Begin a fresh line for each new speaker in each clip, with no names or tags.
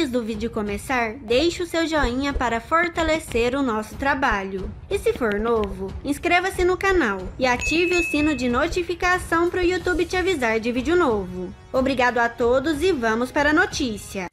Antes do vídeo começar, deixe o seu joinha para fortalecer o nosso trabalho. E se for novo, inscreva-se no canal e ative o sino de notificação para o YouTube te avisar de vídeo novo. Obrigado a todos e vamos para a notícia.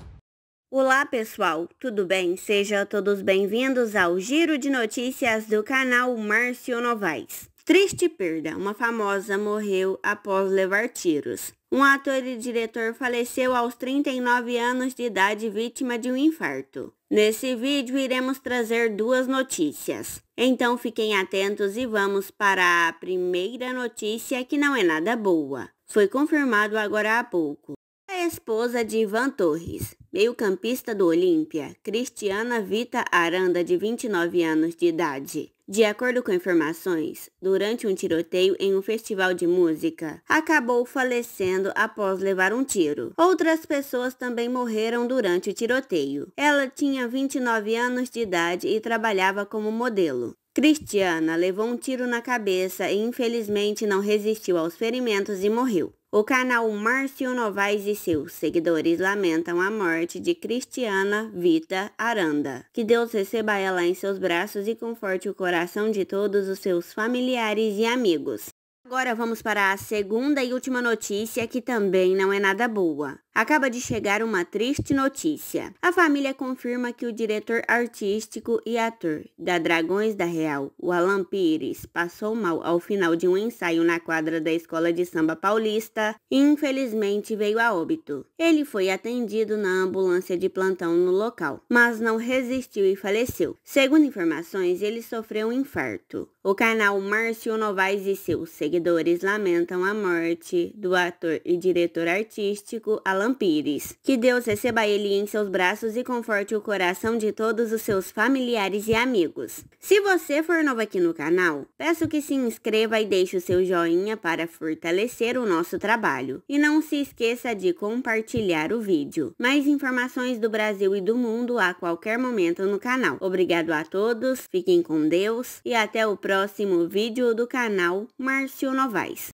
Olá pessoal, tudo bem? Sejam todos bem-vindos ao Giro de Notícias do canal Márcio Novaes. Triste perda, uma famosa morreu após levar tiros. Um ator e diretor faleceu aos 39 anos de idade vítima de um infarto. Nesse vídeo iremos trazer duas notícias. Então fiquem atentos e vamos para a primeira notícia que não é nada boa. Foi confirmado agora há pouco. A esposa de Ivan Torres, meio-campista do Olímpia, Cristiana Vita Aranda, de 29 anos de idade, de acordo com informações, durante um tiroteio em um festival de música, acabou falecendo após levar um tiro. Outras pessoas também morreram durante o tiroteio. Ela tinha 29 anos de idade e trabalhava como modelo. Cristiana levou um tiro na cabeça e infelizmente não resistiu aos ferimentos e morreu. O canal Márcio Novaes e seus seguidores lamentam a morte de Cristiana Vita Aranda. Que Deus receba ela em seus braços e conforte o coração de todos os seus familiares e amigos. Agora vamos para a segunda e última notícia que também não é nada boa. Acaba de chegar uma triste notícia. A família confirma que o diretor artístico e ator da Dragões da Real, o Alan Pires, passou mal ao final de um ensaio na quadra da Escola de Samba Paulista e infelizmente veio a óbito. Ele foi atendido na ambulância de plantão no local, mas não resistiu e faleceu. Segundo informações, ele sofreu um infarto. O canal Márcio Novaes e seus seguidores lamentam a morte do ator e diretor artístico Alan Pires. Que Deus receba ele em seus braços e conforte o coração de todos os seus familiares e amigos. Se você for novo aqui no canal, peço que se inscreva e deixe o seu joinha para fortalecer o nosso trabalho. E não se esqueça de compartilhar o vídeo. Mais informações do Brasil e do mundo a qualquer momento no canal. Obrigado a todos, fiquem com Deus e até o próximo vídeo do canal Márcio Novaes.